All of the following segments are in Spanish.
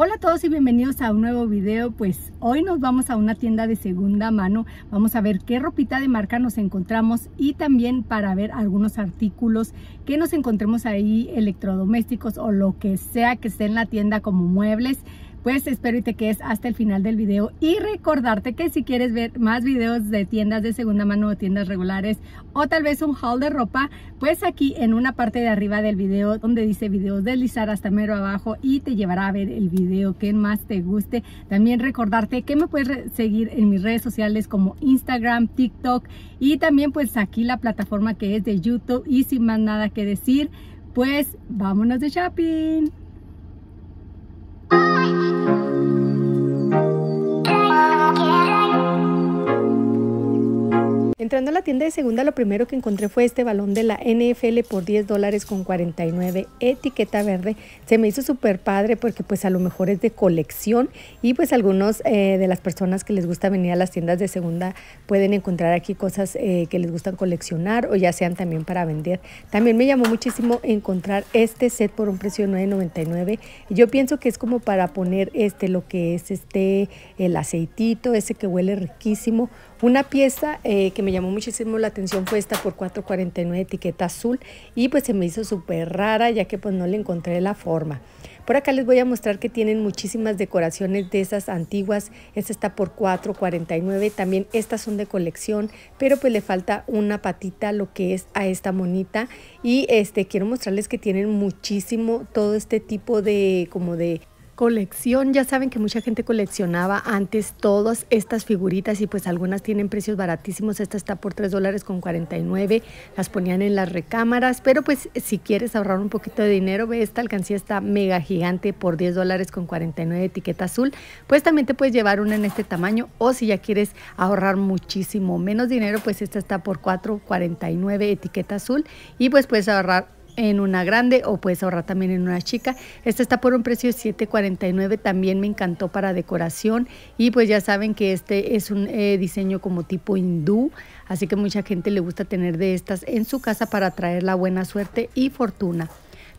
Hola a todos y bienvenidos a un nuevo video. Pues hoy nos vamos a una tienda de segunda mano. Vamos a ver qué ropita de marca nos encontramos y también para ver algunos artículos que nos encontremos ahí, electrodomésticos o lo que sea que esté en la tienda como muebles. Pues espero y te quedes hasta el final del video y recordarte que si quieres ver más videos de tiendas de segunda mano o tiendas regulares o tal vez un haul de ropa, pues aquí en una parte de arriba del video donde dice videos deslizar hasta mero abajo y te llevará a ver el video que más te guste. También recordarte que me puedes seguir en mis redes sociales como Instagram, TikTok y también pues aquí la plataforma que es de YouTube y sin más nada que decir, pues vámonos de shopping. Entrando a la tienda de segunda, lo primero que encontré fue este balón de la NFL por 10 dólares con 49, etiqueta verde. Se me hizo súper padre porque pues a lo mejor es de colección y pues algunos eh, de las personas que les gusta venir a las tiendas de segunda pueden encontrar aquí cosas eh, que les gustan coleccionar o ya sean también para vender. También me llamó muchísimo encontrar este set por un precio de 9.99. Yo pienso que es como para poner este lo que es este el aceitito, ese que huele riquísimo una pieza eh, que me llamó muchísimo la atención fue esta por 4.49 etiqueta azul y pues se me hizo súper rara ya que pues no le encontré la forma. Por acá les voy a mostrar que tienen muchísimas decoraciones de esas antiguas. Esta está por 4.49. También estas son de colección, pero pues le falta una patita lo que es a esta monita. Y este quiero mostrarles que tienen muchísimo todo este tipo de como de Colección, ya saben que mucha gente coleccionaba antes todas estas figuritas y pues algunas tienen precios baratísimos, esta está por 3 dólares con 49, las ponían en las recámaras, pero pues si quieres ahorrar un poquito de dinero, ve esta alcancía está mega gigante por 10 dólares con 49 etiqueta azul, pues también te puedes llevar una en este tamaño o si ya quieres ahorrar muchísimo menos dinero, pues esta está por 4.49 etiqueta azul y pues puedes ahorrar en una grande o puedes ahorrar también en una chica. Esta está por un precio de 7.49, también me encantó para decoración y pues ya saben que este es un eh, diseño como tipo hindú, así que mucha gente le gusta tener de estas en su casa para traer la buena suerte y fortuna.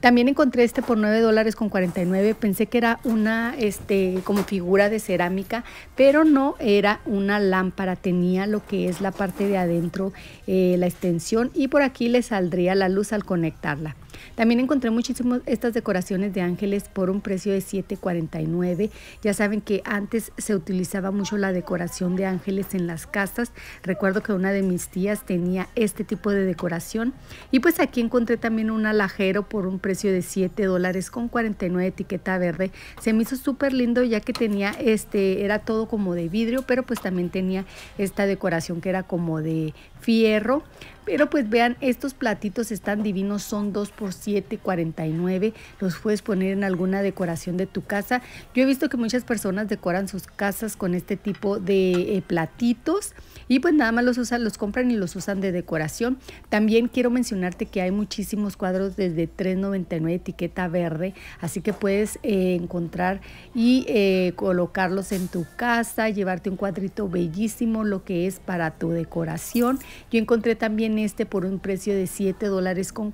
También encontré este por $9.49, dólares con Pensé que era una este, como figura de cerámica, pero no era una lámpara. Tenía lo que es la parte de adentro, eh, la extensión y por aquí le saldría la luz al conectarla. También encontré muchísimas estas decoraciones de ángeles por un precio de $7.49. Ya saben que antes se utilizaba mucho la decoración de ángeles en las casas. Recuerdo que una de mis tías tenía este tipo de decoración. Y pues aquí encontré también un alajero por un precio de $7 dólares con 49 etiqueta verde. Se me hizo súper lindo ya que tenía este, era todo como de vidrio, pero pues también tenía esta decoración que era como de fierro. Pero pues vean, estos platitos están divinos, son 2 por 7, 49. Los puedes poner en alguna decoración de tu casa. Yo he visto que muchas personas decoran sus casas con este tipo de eh, platitos y pues nada más los usan, los compran y los usan de decoración. También quiero mencionarte que hay muchísimos cuadros desde 3.99 etiqueta verde, así que puedes eh, encontrar y eh, colocarlos en tu casa, llevarte un cuadrito bellísimo, lo que es para tu decoración. Yo encontré también este por un precio de $7.49 dólares con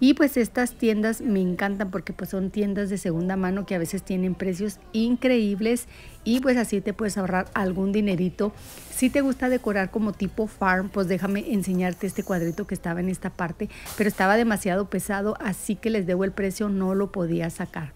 y pues estas tiendas me encantan porque pues son tiendas de segunda mano que a veces tienen precios increíbles y pues así te puedes ahorrar algún dinerito. Si te gusta decorar como tipo farm, pues déjame enseñarte este cuadrito que estaba en esta parte, pero estaba demasiado pesado, así que les debo el precio, no lo podía sacar.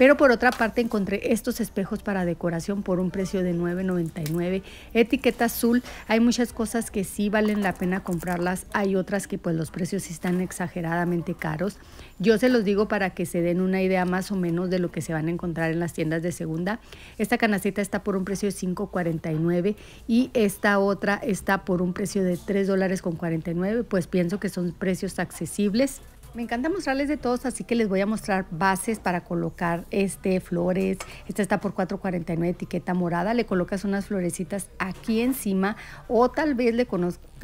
Pero por otra parte encontré estos espejos para decoración por un precio de $9.99. Etiqueta azul, hay muchas cosas que sí valen la pena comprarlas, hay otras que pues los precios están exageradamente caros. Yo se los digo para que se den una idea más o menos de lo que se van a encontrar en las tiendas de segunda. Esta canacita está por un precio de $5.49 y esta otra está por un precio de dólares con $3.49, pues pienso que son precios accesibles. Me encanta mostrarles de todos, así que les voy a mostrar bases para colocar este flores. Esta está por 4.49 etiqueta morada. Le colocas unas florecitas aquí encima o tal vez le,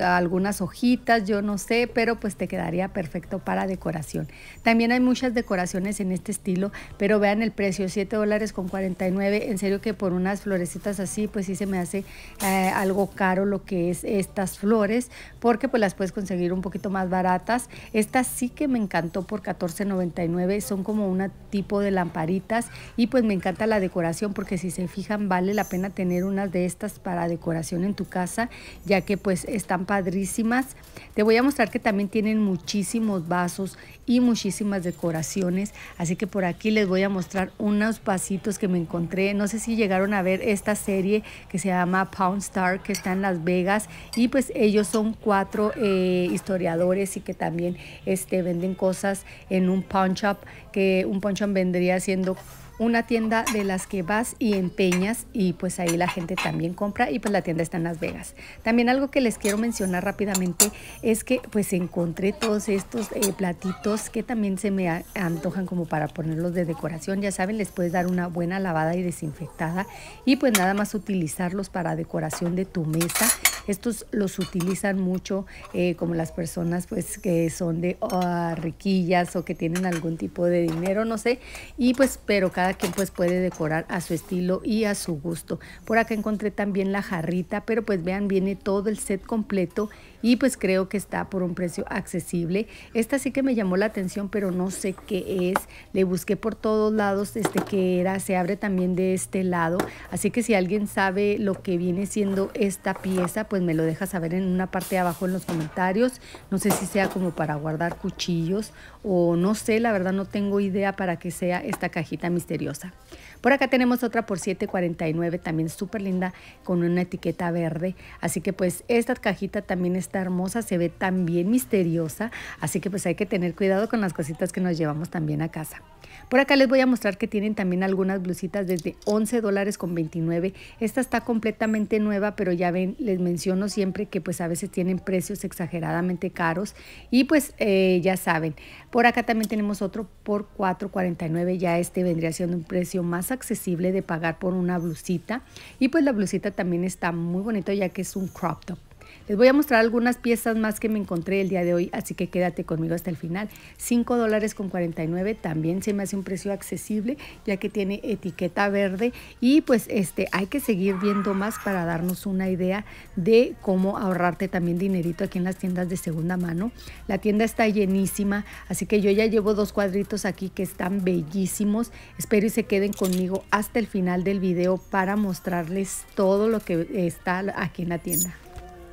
algunas hojitas, yo no sé, pero pues te quedaría perfecto para decoración. También hay muchas decoraciones en este estilo, pero vean el precio, 7 dólares con 49, en serio que por unas florecitas así, pues sí se me hace eh, algo caro lo que es estas flores, porque pues las puedes conseguir un poquito más baratas. estas sí que me encantó por 14.99, son como un tipo de lamparitas y pues me encanta la decoración porque si se fijan vale la pena tener unas de estas para decoración en tu casa, ya que pues están padrísimas. Te voy a mostrar que también tienen muchísimos vasos y muchísimas decoraciones. Así que por aquí les voy a mostrar unos pasitos que me encontré. No sé si llegaron a ver esta serie que se llama Pound Star, que está en Las Vegas. Y pues ellos son cuatro eh, historiadores y que también este, venden cosas en un pawn shop, que un pawn shop vendría siendo una tienda de las que vas y empeñas y pues ahí la gente también compra y pues la tienda está en Las Vegas. También algo que les quiero mencionar rápidamente es que pues encontré todos estos eh, platitos que también se me antojan como para ponerlos de decoración. Ya saben, les puedes dar una buena lavada y desinfectada y pues nada más utilizarlos para decoración de tu mesa estos los utilizan mucho eh, como las personas pues que son de ah, riquillas o que tienen algún tipo de dinero, no sé. Y pues, pero cada quien pues puede decorar a su estilo y a su gusto. Por acá encontré también la jarrita, pero pues vean, viene todo el set completo y pues creo que está por un precio accesible. Esta sí que me llamó la atención, pero no sé qué es. Le busqué por todos lados este que era, se abre también de este lado, así que si alguien sabe lo que viene siendo esta pieza, pues me lo deja saber en una parte de abajo en los comentarios. No sé si sea como para guardar cuchillos o no sé, la verdad no tengo idea para qué sea esta cajita misteriosa. Por acá tenemos otra por 7.49, también súper linda, con una etiqueta verde. Así que pues esta cajita también está hermosa, se ve también misteriosa. Así que pues hay que tener cuidado con las cositas que nos llevamos también a casa. Por acá les voy a mostrar que tienen también algunas blusitas desde 11 dólares con 29. Esta está completamente nueva, pero ya ven, les menciono siempre que pues a veces tienen precios exageradamente caros y pues eh, ya saben. Por acá también tenemos otro por 4.49, ya este vendría siendo un precio más accesible de pagar por una blusita. Y pues la blusita también está muy bonita ya que es un crop top. Les voy a mostrar algunas piezas más que me encontré el día de hoy, así que quédate conmigo hasta el final. 5 dólares con 49 también se me hace un precio accesible, ya que tiene etiqueta verde y pues este hay que seguir viendo más para darnos una idea de cómo ahorrarte también dinerito aquí en las tiendas de segunda mano. La tienda está llenísima, así que yo ya llevo dos cuadritos aquí que están bellísimos. Espero y se queden conmigo hasta el final del video para mostrarles todo lo que está aquí en la tienda.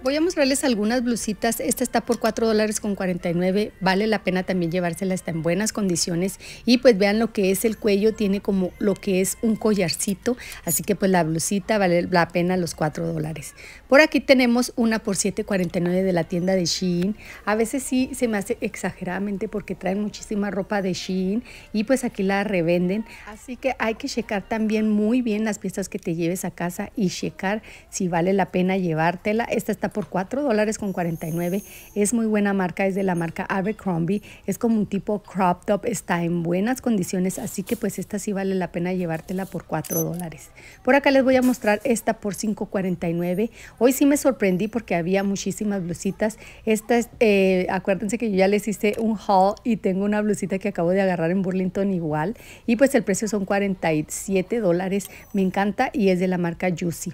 Voy a mostrarles algunas blusitas. Esta está por $4.49. dólares con 49. Vale la pena también llevársela. Está en buenas condiciones. Y pues vean lo que es el cuello. Tiene como lo que es un collarcito. Así que pues la blusita vale la pena los 4 dólares. Por aquí tenemos una por 7.49 de la tienda de Shein. A veces sí se me hace exageradamente porque traen muchísima ropa de Shein. Y pues aquí la revenden. Así que hay que checar también muy bien las piezas que te lleves a casa. Y checar si vale la pena llevártela. Esta está por $4.49, dólares con 49. Es muy buena marca, es de la marca Abercrombie. Es como un tipo crop top, está en buenas condiciones, así que pues esta sí vale la pena llevártela por 4 dólares. Por acá les voy a mostrar esta por 5.49. Hoy sí me sorprendí porque había muchísimas blusitas. Esta eh, acuérdense que yo ya les hice un haul y tengo una blusita que acabo de agarrar en Burlington igual. Y pues el precio son 47 dólares. Me encanta y es de la marca Juicy.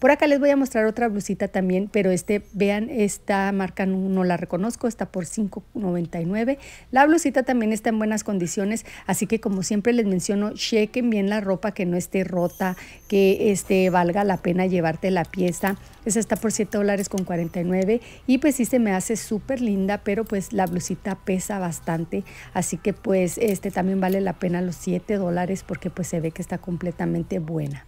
Por acá les voy a mostrar otra blusita también, pero este, vean, esta marca no, la reconozco, está por $5.99. La blusita también está en buenas condiciones, así que como siempre les menciono, chequen bien la ropa, que no esté rota, que este, valga la pena llevarte la pieza. Esa está por $7.49 dólares y pues sí se me hace súper linda, pero pues la blusita pesa bastante, así que pues este también vale la pena los $7 dólares porque pues se ve que está completamente buena.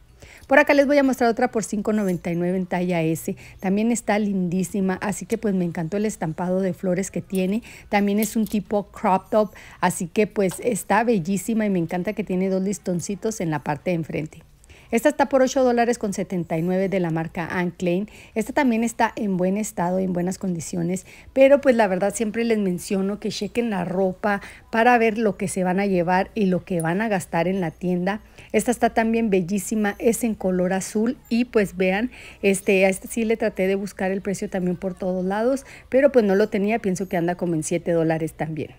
Por acá les voy a mostrar otra por $5.99 en talla S. También está lindísima, así que pues me encantó el estampado de flores que tiene. También es un tipo crop top, así que pues está bellísima y me encanta que tiene dos listoncitos en la parte de enfrente. Esta está por 8 dólares con 79 de la marca Anne Esta también está en buen estado, en buenas condiciones, pero pues la verdad siempre les menciono que chequen la ropa para ver lo que se van a llevar y lo que van a gastar en la tienda. Esta está también bellísima, es en color azul y pues vean, este, a esta sí le traté de buscar el precio también por todos lados, pero pues no lo tenía, pienso que anda como en 7 dólares también.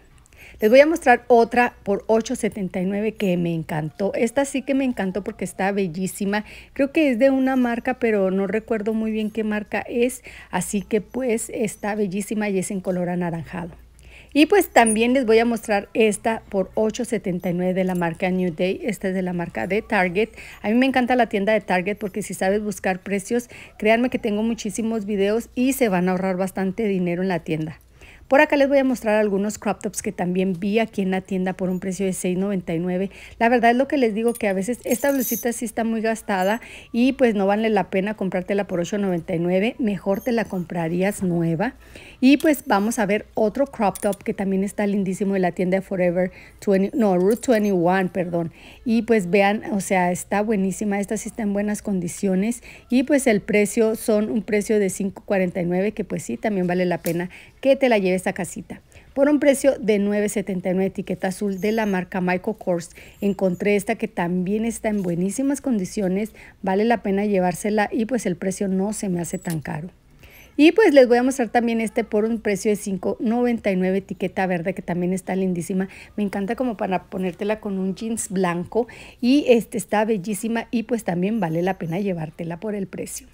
Les voy a mostrar otra por $8.79 que me encantó. Esta sí que me encantó porque está bellísima. Creo que es de una marca, pero no recuerdo muy bien qué marca es. Así que pues está bellísima y es en color anaranjado. Y pues también les voy a mostrar esta por $8.79 de la marca New Day. Esta es de la marca de Target. A mí me encanta la tienda de Target porque si sabes buscar precios, créanme que tengo muchísimos videos y se van a ahorrar bastante dinero en la tienda. Por acá les voy a mostrar algunos crop tops que también vi aquí en la tienda por un precio de $6.99. La verdad es lo que les digo que a veces esta blusita sí está muy gastada y pues no vale la pena comprártela por $8.99. Mejor te la comprarías nueva. Y pues vamos a ver otro crop top que también está lindísimo de la tienda Forever no, Route 21, perdón. Y pues vean, o sea, está buenísima, esta sí está en buenas condiciones y pues el precio son un precio de 5.49 que pues sí, también vale la pena que te la lleves a casita. Por un precio de 9.79 etiqueta azul de la marca Michael Kors, encontré esta que también está en buenísimas condiciones, vale la pena llevársela y pues el precio no se me hace tan caro. Y pues les voy a mostrar también este por un precio de $5.99 etiqueta verde que también está lindísima. Me encanta como para ponértela con un jeans blanco y este está bellísima y pues también vale la pena llevártela por el precio.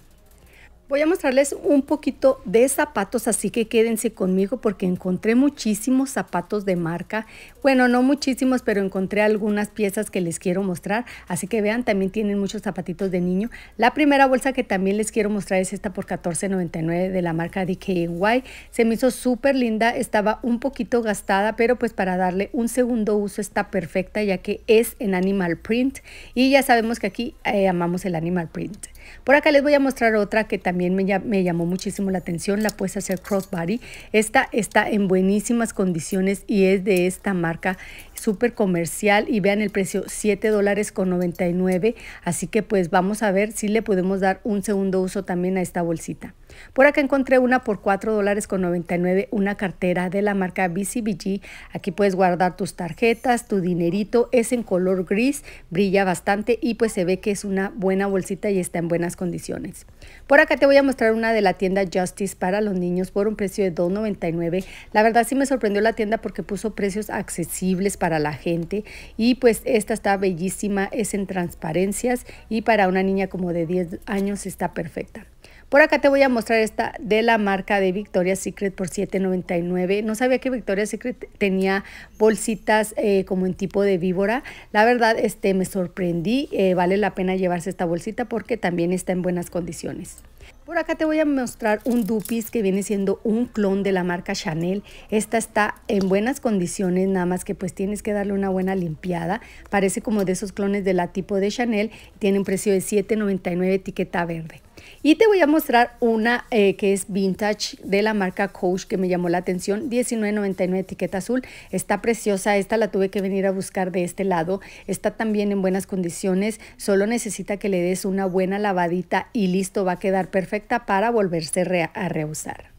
Voy a mostrarles un poquito de zapatos, así que quédense conmigo porque encontré muchísimos zapatos de marca. Bueno, no muchísimos, pero encontré algunas piezas que les quiero mostrar. Así que vean, también tienen muchos zapatitos de niño. La primera bolsa que también les quiero mostrar es esta por $14.99 de la marca DKY. Se me hizo súper linda, estaba un poquito gastada, pero pues para darle un segundo uso está perfecta ya que es en animal print. Y ya sabemos que aquí eh, amamos el animal print. Por acá les voy a mostrar otra que también me, llamó muchísimo la atención, la puedes hacer crossbody. Esta está en buenísimas condiciones y es de esta marca súper comercial y vean el precio 7 dólares con 99 así que pues vamos a ver si le podemos dar un segundo uso también a esta bolsita por acá encontré una por 4 dólares con 99 una cartera de la marca BCBG aquí puedes guardar tus tarjetas tu dinerito es en color gris brilla bastante y pues se ve que es una buena bolsita y está en buen buenas condiciones. Por acá te voy a mostrar una de la tienda Justice para los niños por un precio de $2.99. La verdad sí me sorprendió la tienda porque puso precios accesibles para la gente y pues esta está bellísima, es en transparencias y para una niña como de 10 años está perfecta. Por acá te voy a mostrar esta de la marca de Victoria's Secret por $7.99. No sabía que Victoria's Secret tenía bolsitas eh, como en tipo de víbora. La verdad, este, me sorprendí. Eh, vale la pena llevarse esta bolsita porque también está en buenas condiciones. Por acá te voy a mostrar un dupis que viene siendo un clon de la marca Chanel. Esta está en buenas condiciones, nada más que pues tienes que darle una buena limpiada. Parece como de esos clones de la tipo de Chanel. Tiene un precio de $7.99 etiqueta verde. Y te voy a mostrar una eh, que es vintage de la marca Coach que me llamó la atención, 19.99 etiqueta azul. Está preciosa, esta la tuve que venir a buscar de este lado. Está también en buenas condiciones, solo necesita que le des una buena lavadita y listo, va a quedar perfecta para volverse a reusar.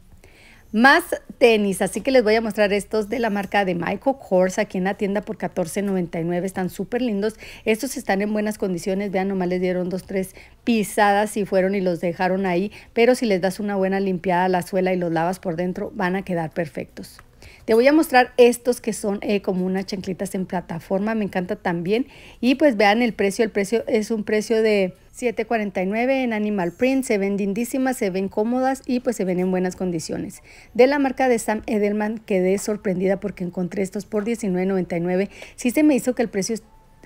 Más tenis, así que les voy a mostrar estos de la marca de Michael Kors aquí en la tienda por $14.99, están súper lindos, estos están en buenas condiciones, vean nomás les dieron dos, tres pisadas y fueron y los dejaron ahí, pero si les das una buena limpiada a la suela y los lavas por dentro van a quedar perfectos. Te voy a mostrar estos que son eh, como unas chanclitas en plataforma, me encanta también. Y pues vean el precio, el precio es un precio de 7.49 en Animal Print, se ven lindísimas, se ven cómodas y pues se ven en buenas condiciones. De la marca de Sam Edelman quedé sorprendida porque encontré estos por $19.99. Sí se me hizo que el precio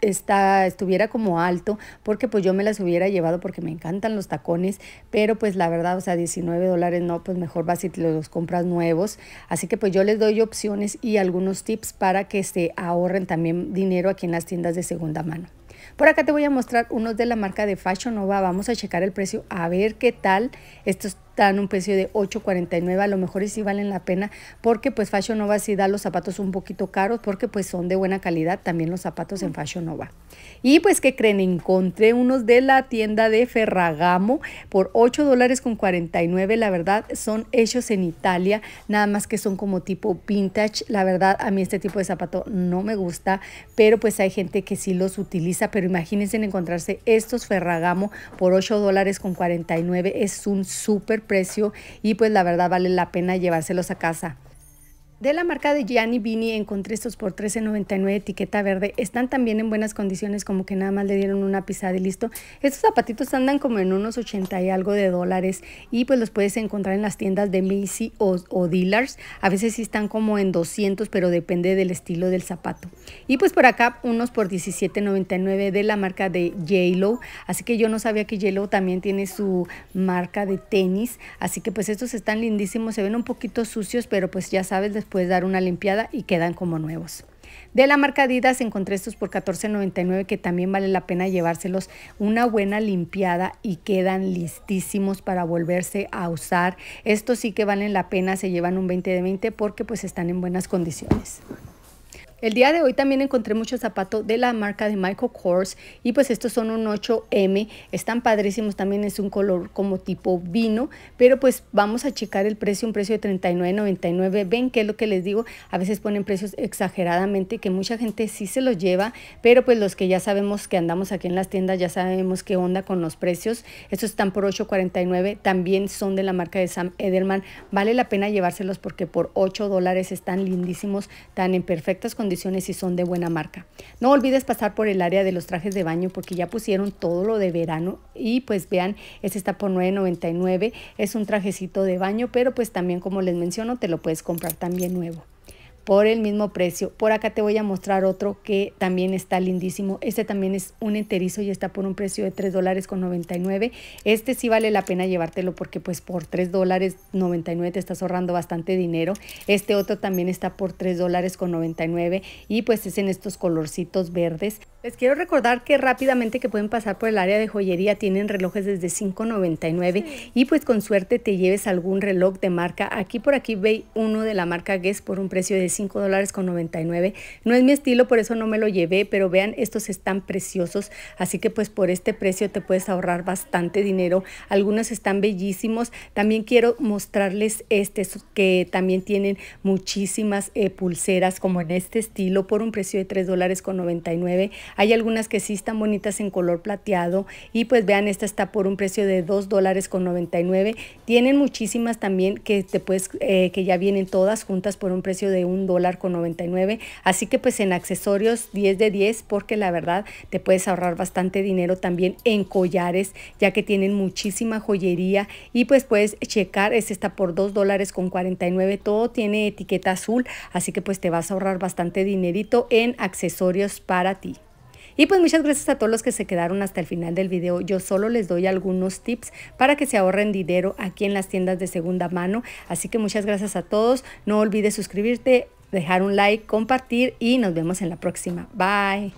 está, estuviera como alto, porque pues yo me las hubiera llevado porque me encantan los tacones, pero pues la verdad, o sea, 19 dólares no, pues mejor vas y los compras nuevos. Así que pues yo les doy opciones y algunos tips para que se ahorren también dinero aquí en las tiendas de segunda mano. Por acá te voy a mostrar unos de la marca de Fashion Nova. Vamos a checar el precio a ver qué tal. Estos dan un precio de 8.49, a lo mejor sí valen la pena, porque pues Fashion Nova sí da los zapatos un poquito caros, porque pues son de buena calidad también los zapatos en mm. Fashion Nova. Y pues, ¿qué creen? Encontré unos de la tienda de Ferragamo por 8 dólares con 49, la verdad, son hechos en Italia, nada más que son como tipo vintage, la verdad, a mí este tipo de zapato no me gusta, pero pues hay gente que sí los utiliza, pero imagínense encontrarse estos Ferragamo por 8 dólares con 49, es un súper precio y pues la verdad vale la pena llevárselos a casa. De la marca de Gianni Vini encontré estos por $13.99 etiqueta verde. Están también en buenas condiciones, como que nada más le dieron una pisada y listo. Estos zapatitos andan como en unos 80 y algo de dólares y pues los puedes encontrar en las tiendas de Macy o, Dealers. A veces sí están como en 200, pero depende del estilo del zapato. Y pues por acá unos por $17.99 de la marca de j Así que yo no sabía que j también tiene su marca de tenis. Así que pues estos están lindísimos, se ven un poquito sucios, pero pues ya sabes, después puedes dar una limpiada y quedan como nuevos. De la marca Adidas encontré estos por $14.99 que también vale la pena llevárselos una buena limpiada y quedan listísimos para volverse a usar. Estos sí que valen la pena, se llevan un 20 de 20 porque pues están en buenas condiciones. El día de hoy también encontré muchos zapatos de la marca de Michael Kors y pues estos son un 8M, están padrísimos, también es un color como tipo vino, pero pues vamos a checar el precio, un precio de $39.99, ven que es lo que les digo, a veces ponen precios exageradamente que mucha gente sí se los lleva, pero pues los que ya sabemos que andamos aquí en las tiendas ya sabemos qué onda con los precios, estos están por $8.49, también son de la marca de Sam Edelman, vale la pena llevárselos porque por 8 dólares están lindísimos, tan en perfectas condiciones si son de buena marca. No olvides pasar por el área de los trajes de baño porque ya pusieron todo lo de verano y pues vean, este está por $9.99, es un trajecito de baño, pero pues también como les menciono te lo puedes comprar también nuevo por el mismo precio. Por acá te voy a mostrar otro que también está lindísimo. Este también es un enterizo y está por un precio de 3 con 99. Este sí vale la pena llevártelo porque pues por 3 99 te estás ahorrando bastante dinero. Este otro también está por 3 con 99 y pues es en estos colorcitos verdes. Les quiero recordar que rápidamente que pueden pasar por el área de joyería tienen relojes desde 5.99 y pues con suerte te lleves algún reloj de marca. Aquí por aquí ve uno de la marca Guess por un precio de $5.99, dólares con 99. No es mi estilo, por eso no me lo llevé, pero vean, estos están preciosos. Así que pues por este precio te puedes ahorrar bastante dinero. Algunos están bellísimos. También quiero mostrarles este, que también tienen muchísimas eh, pulseras como en este estilo por un precio de 3 dólares con 99. Hay algunas que sí están bonitas en color plateado y pues vean, esta está por un precio de 2 dólares con 99. Tienen muchísimas también que te puedes, eh, que ya vienen todas juntas por un precio de un dólar con 99. Así que pues en accesorios 10 de 10 porque la verdad te puedes ahorrar bastante dinero también en collares ya que tienen muchísima joyería y pues puedes checar, este está por 2 dólares con 49, todo tiene etiqueta azul, así que pues te vas a ahorrar bastante dinerito en accesorios para ti. Y pues muchas gracias a todos los que se quedaron hasta el final del video. Yo solo les doy algunos tips para que se ahorren dinero aquí en las tiendas de segunda mano. Así que muchas gracias a todos. No olvides suscribirte, dejar un like, compartir y nos vemos en la próxima. Bye.